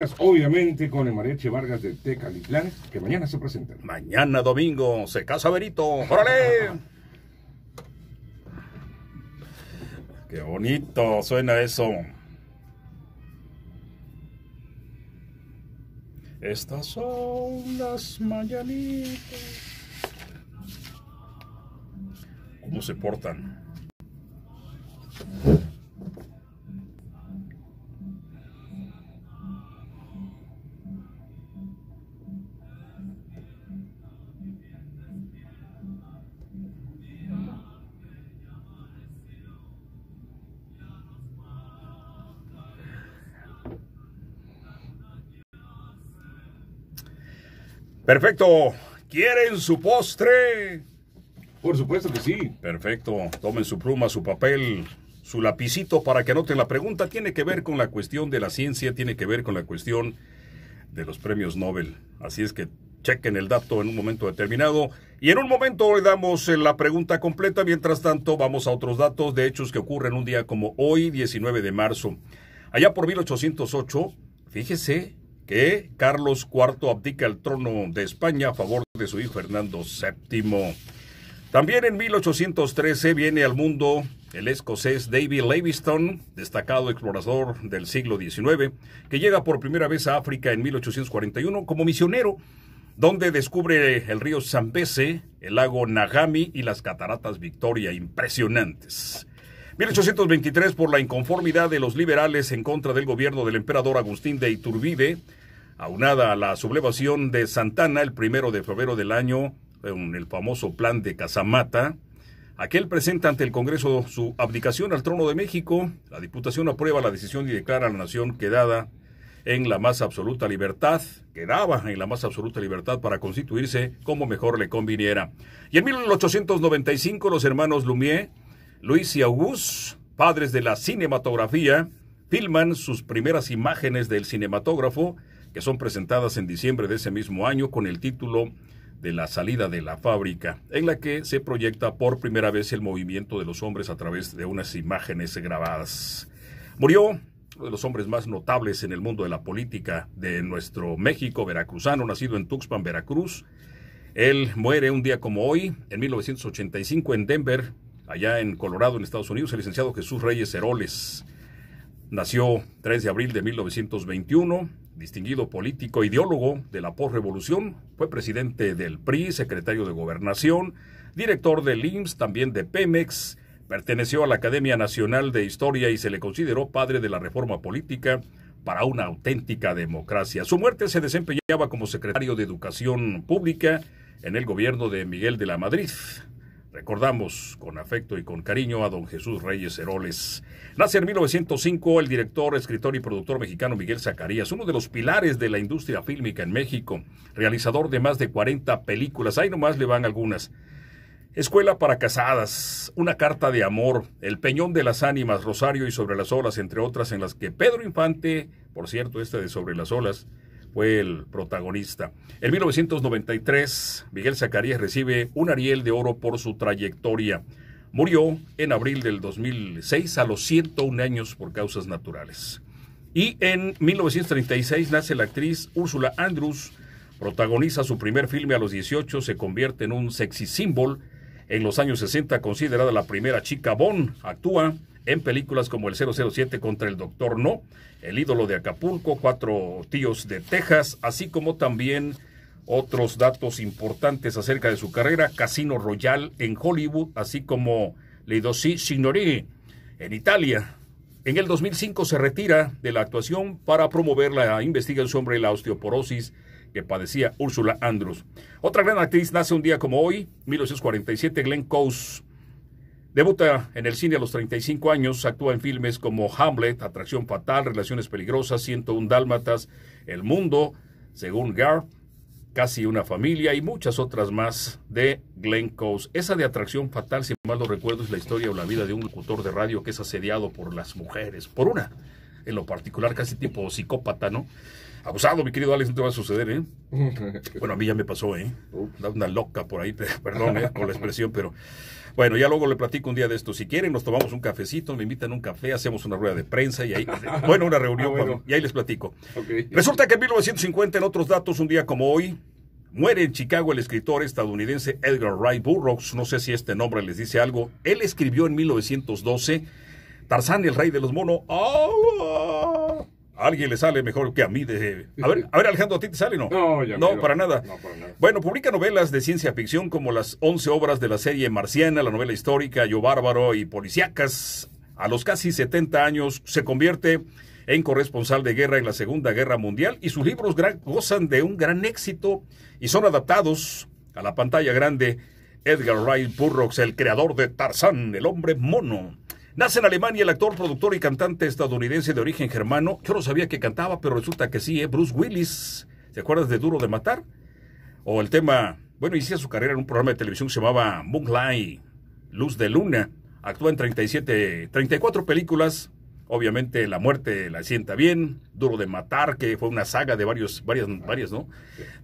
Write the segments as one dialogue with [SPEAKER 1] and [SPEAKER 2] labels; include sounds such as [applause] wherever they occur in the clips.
[SPEAKER 1] Pues, obviamente con el María Vargas de Tecalitlán, que mañana se presenta. Mañana domingo se casa Berito. ¡Órale! Qué bonito suena eso. Estas son las mañanitas. ¿Cómo se portan? Perfecto. ¿Quieren su postre? Por supuesto que sí. Perfecto. Tomen su pluma, su papel, su lapicito para que anoten la pregunta. Tiene que ver con la cuestión de la ciencia, tiene que ver con la cuestión de los premios Nobel. Así es que chequen el dato en un momento determinado. Y en un momento le damos eh, la pregunta completa. Mientras tanto, vamos a otros datos de hechos que ocurren un día como hoy, 19 de marzo. Allá por 1808, fíjese, que Carlos IV abdica el trono de España a favor de su hijo Fernando VII. También en 1813 viene al mundo el escocés David Livingstone, destacado explorador del siglo XIX, que llega por primera vez a África en 1841 como misionero, donde descubre el río Zambeze, el lago Nagami y las cataratas Victoria, impresionantes. 1823, por la inconformidad de los liberales en contra del gobierno del emperador Agustín de Iturbide, Aunada a la sublevación de Santana el primero de febrero del año, en el famoso plan de Casamata, aquel presenta ante el Congreso su abdicación al trono de México. La Diputación aprueba la decisión y declara a la nación quedada en la más absoluta libertad, quedaba en la más absoluta libertad para constituirse como mejor le conviniera. Y en 1895 los hermanos Lumière, Luis y August padres de la cinematografía, filman sus primeras imágenes del cinematógrafo son presentadas en diciembre de ese mismo año con el título de la salida de la fábrica, en la que se proyecta por primera vez el movimiento de los hombres a través de unas imágenes grabadas. Murió uno de los hombres más notables en el mundo de la política de nuestro México veracruzano, nacido en Tuxpan, Veracruz. Él muere un día como hoy, en 1985, en Denver, allá en Colorado, en Estados Unidos, el licenciado Jesús Reyes Heroles. Nació 3 de abril de 1921, distinguido político e ideólogo de la posrevolución, fue presidente del PRI, secretario de Gobernación, director del IMSS, también de Pemex, perteneció a la Academia Nacional de Historia y se le consideró padre de la reforma política para una auténtica democracia. Su muerte se desempeñaba como secretario de Educación Pública en el gobierno de Miguel de la Madrid. Recordamos con afecto y con cariño a don Jesús Reyes Heroles. Nace en 1905 el director, escritor y productor mexicano Miguel Zacarías, uno de los pilares de la industria fílmica en México, realizador de más de 40 películas. Ahí nomás le van algunas. Escuela para casadas, Una carta de amor, El Peñón de las Ánimas, Rosario y Sobre las Olas, entre otras, en las que Pedro Infante, por cierto, este de Sobre las Olas, fue el protagonista. En 1993, Miguel Zacarías recibe un Ariel de Oro por su trayectoria. Murió en abril del 2006 a los 101 años por causas naturales. Y en 1936 nace la actriz Úrsula Andrews, protagoniza su primer filme a los 18, se convierte en un sexy símbolo. En los años 60 considerada la primera chica Bond, actúa en películas como El 007 contra el Doctor No, El ídolo de Acapulco, Cuatro tíos de Texas, así como también otros datos importantes acerca de su carrera, Casino Royal en Hollywood, así como Le Signori en Italia. En el 2005 se retira de la actuación para promover la investigación sobre la osteoporosis que padecía Úrsula Andrews. Otra gran actriz nace un día como hoy, 1947, Glenn Coase, Debuta en el cine a los 35 años, actúa en filmes como Hamlet, Atracción Fatal, Relaciones Peligrosas, 101 Dálmatas, El Mundo, según Gar, Casi una familia y muchas otras más de Glenn Coase. Esa de Atracción Fatal, si mal lo recuerdo, es la historia o la vida de un locutor de radio que es asediado por las mujeres, por una en lo particular, casi tipo psicópata, ¿no? Abusado, mi querido Alex, no te va a suceder, ¿eh? [laughs] Bueno, a mí ya me pasó, ¿eh? Da una loca por ahí, [laughs] perdón ¿eh? por la expresión, pero bueno, ya luego le platico un día de esto. Si quieren, nos tomamos un cafecito, me invitan a un café, hacemos una rueda de prensa y ahí, [laughs] bueno, una reunión, ah, y ahí les platico. Resulta que en 1950, en otros datos, un día como hoy, Muere en Chicago el escritor estadounidense Edgar Wright Burroughs, no sé si este nombre les dice algo. Él escribió en 1912 Tarzán, el rey de los monos. alguien le sale mejor que a mí. De... A, ver, a ver, Alejandro, ¿a ti te sale no? No, no, para nada. Bueno, publica novelas de ciencia ficción como las 11 obras de la serie Marciana, la novela histórica Yo Bárbaro y Policíacas. A los casi 70 años se convierte en corresponsal de guerra en la Segunda Guerra Mundial y sus libros gozan de un gran éxito y son adaptados a la pantalla grande. Edgar Wright Burroughs, el creador de Tarzán, el hombre mono. Nace en Alemania el actor, productor y cantante estadounidense de origen germano. Yo no sabía que cantaba, pero resulta que sí, ¿eh? Bruce Willis. ¿Te acuerdas de Duro de Matar? O el tema. Bueno, inicia su carrera en un programa de televisión que se llamaba Moonlight, Luz de Luna. Actúa en 37, 34 películas. Obviamente La Muerte la sienta bien, Duro de Matar, que fue una saga de varios, varias, varias, ¿no?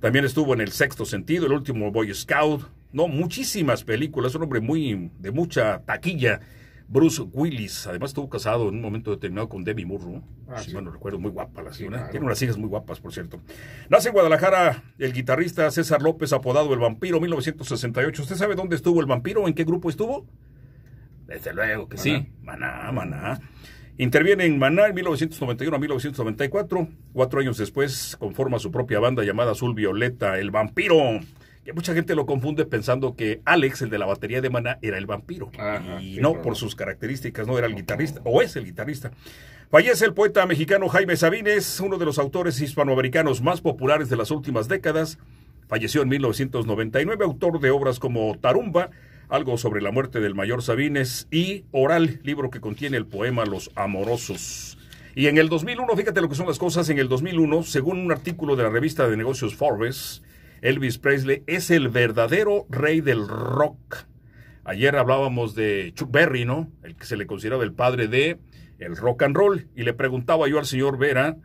[SPEAKER 1] También estuvo en El Sexto Sentido, El Último Boy Scout, no, muchísimas películas, un hombre muy de mucha taquilla Bruce Willis. Además estuvo casado en un momento determinado con Demi Murro. bueno ah, recuerdo, muy guapa la señora. Tiene unas hijas muy guapas, por cierto. Nace en Guadalajara el guitarrista César López, apodado El Vampiro, 1968. ¿Usted sabe dónde estuvo El Vampiro? ¿En qué grupo estuvo? Desde luego que sí. Maná, maná. Interviene en Maná en 1991 a 1994. Cuatro años después conforma su propia banda llamada Azul Violeta, El Vampiro mucha gente lo confunde pensando que Alex, el de la batería de Mana era el vampiro. y no, por sus características, no era el guitarrista, o es el guitarrista. Fallece el poeta mexicano Jaime Sabines, uno de los autores hispanoamericanos más populares de las últimas décadas. Falleció en 1999, autor de obras como Tarumba, algo sobre la muerte del mayor Sabines y Oral, libro que contiene el poema Los Amorosos. Y en el 2001, fíjate lo que son las cosas, en el 2001, según un artículo de la revista de negocios Forbes, Elvis Presley es el verdadero rey del rock. Ayer hablábamos de Chuck Berry, ¿no? El que se le consideraba el padre de el rock and roll. Y le preguntaba yo al señor Vera,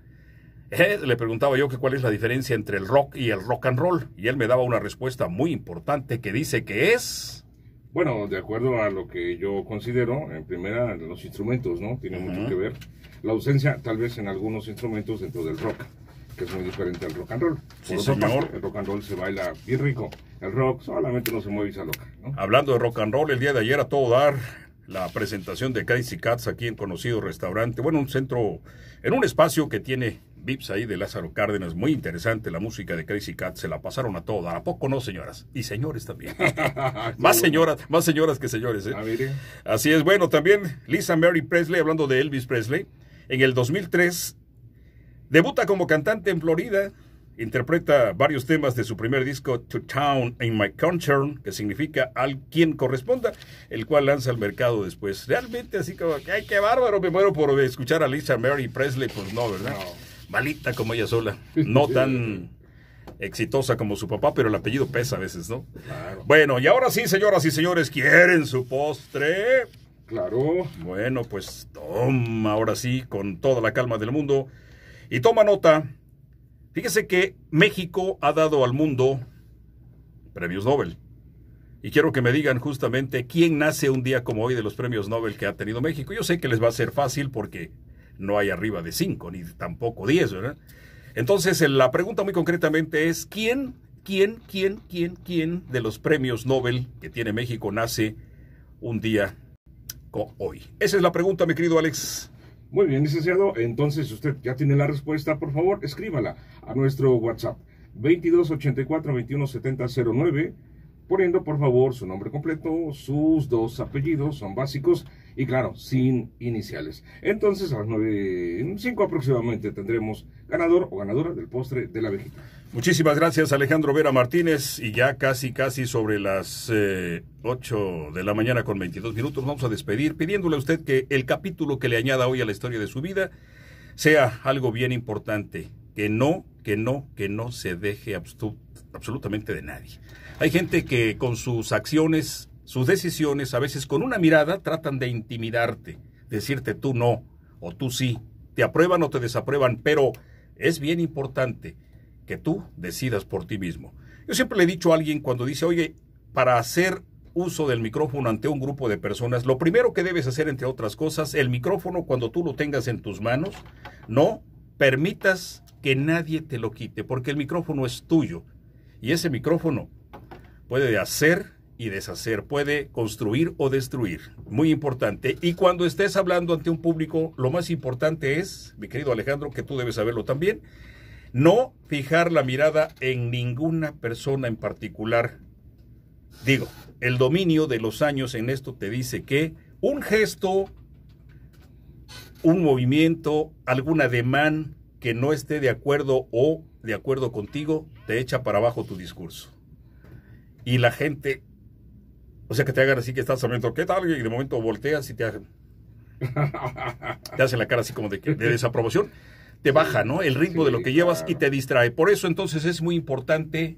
[SPEAKER 1] eh, le preguntaba yo cuál es la diferencia entre el rock y el rock and roll. Y él me daba una respuesta muy importante que dice que es... Bueno, de acuerdo a lo que yo considero, en primera, los instrumentos, ¿no? Tiene mucho que ver. La ausencia, tal vez, en algunos instrumentos dentro del rock que es muy diferente al rock and roll. el rock and roll se baila bien rico. El rock solamente no se mueve y se aloca. Hablando de rock and roll, el día de ayer a todo dar la presentación de Crazy Cats aquí en conocido restaurante, bueno, un centro, en un espacio que tiene VIPs ahí de Lázaro Cárdenas, muy interesante la música de Crazy Cats, se la pasaron a todo dar ¿a poco no, señoras? Y señores también. [laughs] más señoras, más señoras que señores. ¿eh? Ah, Así es, bueno, también Lisa Mary Presley, hablando de Elvis Presley, en el 2003 Debuta como cantante en Florida, interpreta varios temas de su primer disco To Town in My Concern, que significa al quien corresponda, el cual lanza al mercado después. Realmente así como que, ay, qué bárbaro, me muero por escuchar a Lisa Mary Presley, pues no, ¿verdad? Malita como ella sola, [laughs] no tan exitosa como su papá, pero el apellido pesa a veces, ¿no? Bueno, y ahora sí, señoras y señores, ¿quieren su postre? Claro. Bueno, pues toma, ahora sí, con toda la calma del mundo y toma nota, fíjese que México ha dado al mundo premios Nobel. Y quiero que me digan justamente quién nace un día como hoy de los premios Nobel que ha tenido México. Yo sé que les va a ser fácil porque no hay arriba de cinco, ni tampoco diez, ¿verdad? Entonces, eh, la pregunta muy concretamente es, ¿quién, quién, quién, quién, quién de los premios Nobel que tiene México nace un día como hoy? Esa es la pregunta, mi querido Alex. Muy bien, licenciado. Entonces, si usted ya tiene la respuesta, por favor, escríbala a nuestro WhatsApp 2284 21709 poniendo por favor su nombre completo, sus dos apellidos, son básicos, y claro, sin iniciales. Entonces, a las 9.05 aproximadamente tendremos ganador o ganadora del postre de la vejita. Muchísimas gracias Alejandro Vera Martínez y ya casi casi sobre las eh, ocho 8 de la mañana con 22 minutos vamos a despedir pidiéndole a usted que el capítulo que le añada hoy a la historia de su vida sea algo bien importante, que no, que no, que no se deje absolutamente de nadie. Hay gente que con sus acciones sus decisiones, a veces con una mirada, tratan de intimidarte, decirte tú no o tú sí, te aprueban o te desaprueban, pero es bien importante que tú decidas por ti mismo. Yo siempre le he dicho a alguien cuando dice, oye, para hacer uso del micrófono ante un grupo de personas, lo primero que debes hacer, entre otras cosas, el micrófono cuando tú lo tengas en tus manos, no permitas que nadie te lo quite, porque el micrófono es tuyo. Y ese micrófono puede hacer y deshacer, puede construir o destruir. Muy importante. Y cuando estés hablando ante un público, lo más importante es, mi querido Alejandro, que tú debes saberlo también, no fijar la mirada en ninguna persona en particular. Digo, el dominio de los años en esto te dice que un gesto, un movimiento, algún ademán que no esté de acuerdo o de acuerdo contigo, te echa para abajo tu discurso. Y la gente o sea, que te hagan así que estás sabiendo ¿qué tal? Y de momento volteas y te hacen, [laughs] la cara así como de, desaprobación. Te baja, ¿no? El ritmo de lo que llevas y te distrae. Por eso entonces es muy importante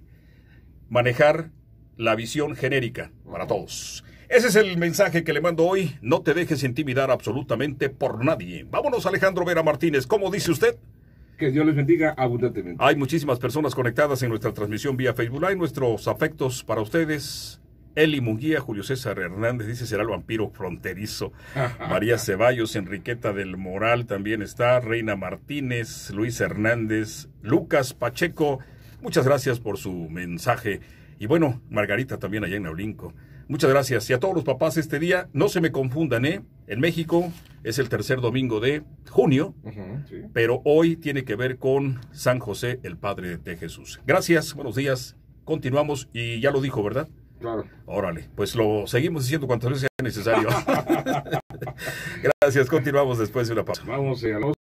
[SPEAKER 1] manejar la visión genérica para todos. Ese es el mensaje que le mando hoy. No te dejes intimidar absolutamente por nadie. Vámonos, Alejandro Vera Martínez. ¿Cómo dice usted? Que Dios les bendiga abundantemente. Hay muchísimas personas conectadas en nuestra transmisión vía Facebook Live. Nuestros afectos para ustedes. Eli Munguía, Julio César Hernández, dice será el vampiro fronterizo. [laughs] María Ceballos, Enriqueta del Moral también está. Reina Martínez, Luis Hernández, Lucas Pacheco. Muchas gracias por su mensaje. Y bueno, Margarita también allá en Naulinco. Muchas gracias. Y a todos los papás este día, no se me confundan, ¿eh? En México es el tercer domingo de junio, pero hoy tiene que ver con San José, el Padre de Jesús. Gracias, buenos días. Continuamos y ya lo dijo, ¿verdad? Claro. Órale, pues lo seguimos diciendo cuantas sea necesario. [laughs] [laughs] Gracias, continuamos después de una pausa. Vamos eh, a